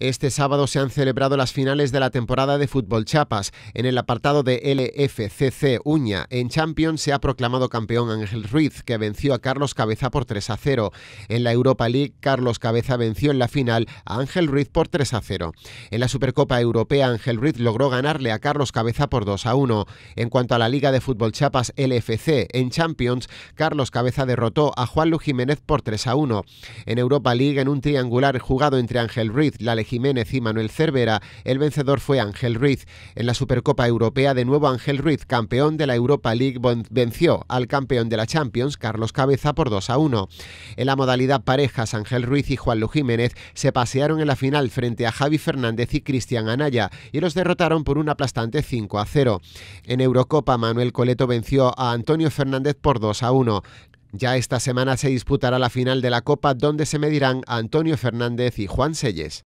Este sábado se han celebrado las finales de la temporada de fútbol chapas. En el apartado de LFCC Uña, en Champions se ha proclamado campeón Ángel Ruiz, que venció a Carlos Cabeza por 3 a 0. En la Europa League, Carlos Cabeza venció en la final a Ángel Ruiz por 3 a 0. En la Supercopa Europea, Ángel Ruiz logró ganarle a Carlos Cabeza por 2 a 1. En cuanto a la Liga de Fútbol Chapas LFC, en Champions, Carlos Cabeza derrotó a Juan Lu Jiménez por 3 a 1. En Europa League, en un triangular jugado entre Ángel Ruiz, la Jiménez y Manuel Cervera, el vencedor fue Ángel Ruiz. En la Supercopa Europea, de nuevo Ángel Ruiz, campeón de la Europa League, venció al campeón de la Champions, Carlos Cabeza, por 2 a 1. En la modalidad parejas, Ángel Ruiz y Juan Lu Jiménez se pasearon en la final frente a Javi Fernández y Cristian Anaya y los derrotaron por un aplastante 5 a 0. En Eurocopa, Manuel Coleto venció a Antonio Fernández por 2 a 1. Ya esta semana se disputará la final de la Copa donde se medirán Antonio Fernández y Juan Selles.